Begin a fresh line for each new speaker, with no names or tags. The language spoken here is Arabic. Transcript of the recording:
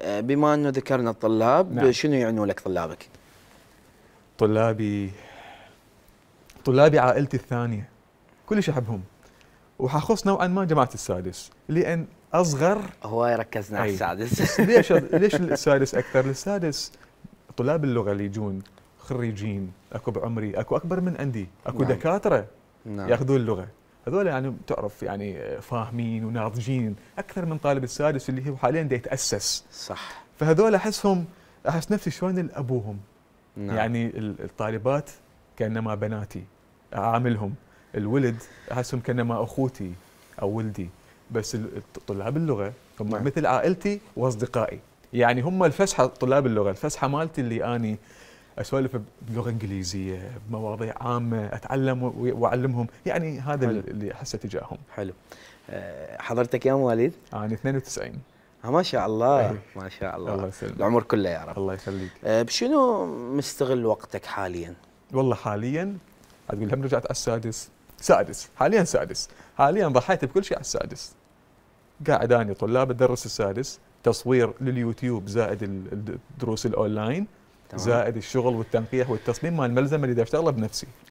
آه، بما انه ذكرنا الطلاب نعم. شنو يعنوا لك طلابك؟ طلابي طلابي عائلتي الثانيه كلش احبهم وحخص نوعا ما جماعه السادس لان اصغر هواي ركزنا على السادس ليش ليش السادس اكثر؟ السادس طلاب اللغه اللي يجون خريجين اكو بعمري اكو اكبر من عندي اكو نعم. دكاتره نعم. ياخذون اللغه هذول يعني تعرف يعني فاهمين وناضجين اكثر من طالب السادس اللي هو حاليا دا يتاسس صح فهذول احسهم احس نفسي شلون ابوهم نعم. يعني الطالبات كانما بناتي اعاملهم الولد احسهم كانما اخوتي او ولدي بس طلاب اللغه هم نعم. مثل عائلتي واصدقائي يعني هم الفسحه طلاب اللغه الفسحه مالتي اللي اني اسولف بلغه انجليزيه بمواضيع عامه اتعلم واعلمهم يعني هذا حلو. اللي احسه تجاههم حلو آه، حضرتك يا مواليد انا 92 آه، ما شاء الله أيه. ما شاء الله, الله يسلم. العمر كله يا رب الله يخليك آه، بشنو مستغل وقتك حاليا والله حاليا اقول هم رجعت على السادس سادس حاليا سادس حاليا ضحيت بكل شيء على السادس قاعد اني طلاب ادرس السادس تصوير لليوتيوب زائد الدروس الاونلاين زائد الشغل والتنقيح والتصميم مال الملزمه اللي بدي اشتغلها بنفسي